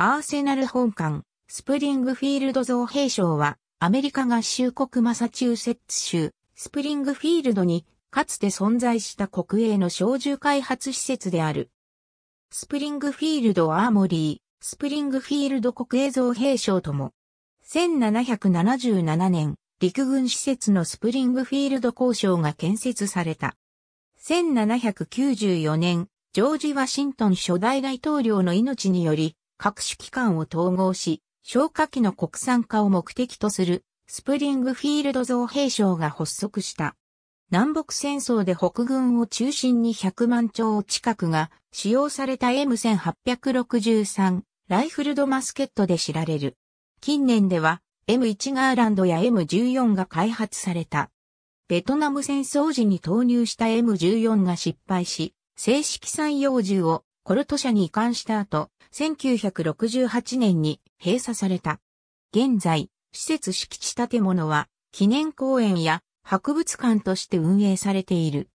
アーセナル本館、スプリングフィールド造兵廠は、アメリカ合衆国マサチューセッツ州、スプリングフィールドに、かつて存在した国営の小銃開発施設である。スプリングフィールドアーモリー、スプリングフィールド国営造兵廠とも、1777年、陸軍施設のスプリングフィールド交渉が建設された。1794年、ジョージ・ワシントン初代大統領の命により、各種機関を統合し、消火器の国産化を目的とするスプリングフィールド造兵省が発足した。南北戦争で北軍を中心に100万丁近くが使用された M1863 ライフルドマスケットで知られる。近年では M1 ガーランドや M14 が開発された。ベトナム戦争時に投入した M14 が失敗し、正式採用銃をコルト社に移管した後、1968年に閉鎖された。現在、施設敷地建物は、記念公園や博物館として運営されている。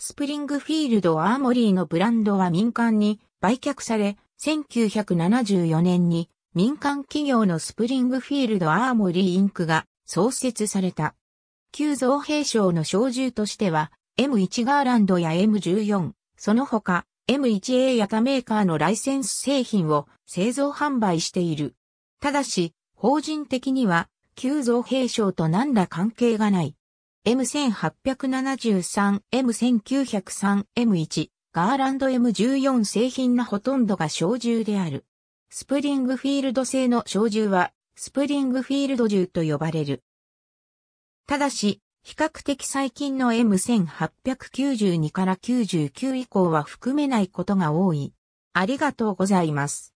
スプリングフィールドアーモリーのブランドは民間に売却され、1974年に民間企業のスプリングフィールドアーモリーインクが創設された。旧造兵省の小銃としては M1 ガーランドや M14、その他 M1A や他メーカーのライセンス製品を製造販売している。ただし、法人的には、急増兵省と何ら関係がない。M1873、M1903、M1、ガーランド M14 製品のほとんどが小銃である。スプリングフィールド製の小銃は、スプリングフィールド銃と呼ばれる。ただし、比較的最近の M1892 から99以降は含めないことが多い。ありがとうございます。